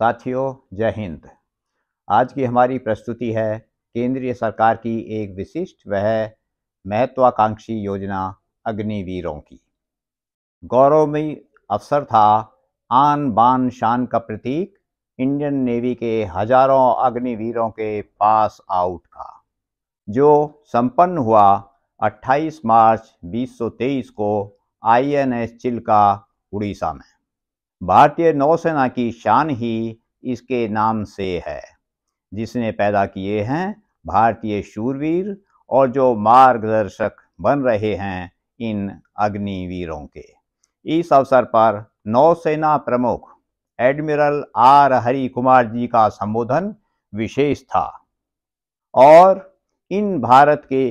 साथियों जय हिंद आज की हमारी प्रस्तुति है केंद्रीय सरकार की एक विशिष्ट वह महत्वाकांक्षी योजना अग्निवीरों की गौरवमयी अवसर था आन बान शान का प्रतीक इंडियन नेवी के हजारों अग्निवीरों के पास आउट का जो संपन्न हुआ 28 मार्च 2023 को आईएनएस चिल्का उड़ीसा में भारतीय नौसेना की शान ही इसके नाम से है जिसने पैदा किए हैं भारतीय शूरवीर और जो मार्गदर्शक बन रहे हैं इन अग्निवीरों के इस अवसर पर नौसेना प्रमुख एडमिरल आर हरि कुमार जी का संबोधन विशेष था और इन भारत के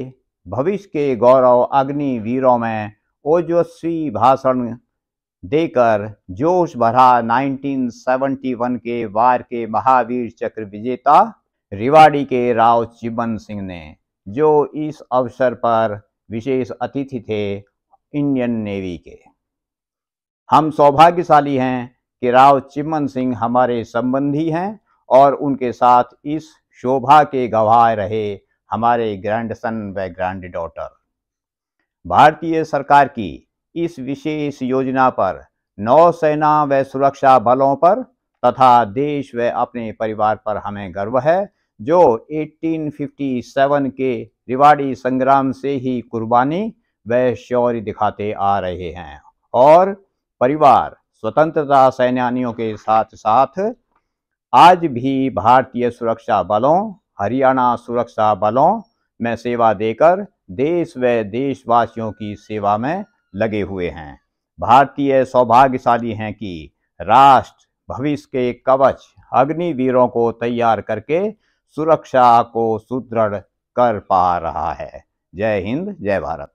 भविष्य के गौरव अग्निवीरों में ओजस्वी भाषण देकर जोश भरा 1971 के वार के महावीर चक्र विजेता रिवाड़ी के राव चिबन सिंह ने जो इस अवसर पर विशेष अतिथि थे इंडियन नेवी के हम सौभाग्यशाली हैं कि राव चिमन सिंह हमारे संबंधी हैं और उनके साथ इस शोभा के गवाह रहे हमारे ग्रैंडसन व ग्रैंड डॉटर भारतीय सरकार की इस विशेष योजना पर नौसेना व सुरक्षा बलों पर तथा देश व अपने परिवार पर हमें गर्व है जो 1857 के रिवाड़ी संग्राम से ही कुर्बानी व शौर्य दिखाते आ रहे हैं और परिवार स्वतंत्रता सेनानियों के साथ साथ आज भी भारतीय सुरक्षा बलों हरियाणा सुरक्षा बलों में सेवा देकर देश व देशवासियों की सेवा में लगे हुए हैं भारतीय सौभाग्यशाली हैं कि राष्ट्र भविष्य के कवच अग्निवीरों को तैयार करके सुरक्षा को सुदृढ़ कर पा रहा है जय हिंद जय भारत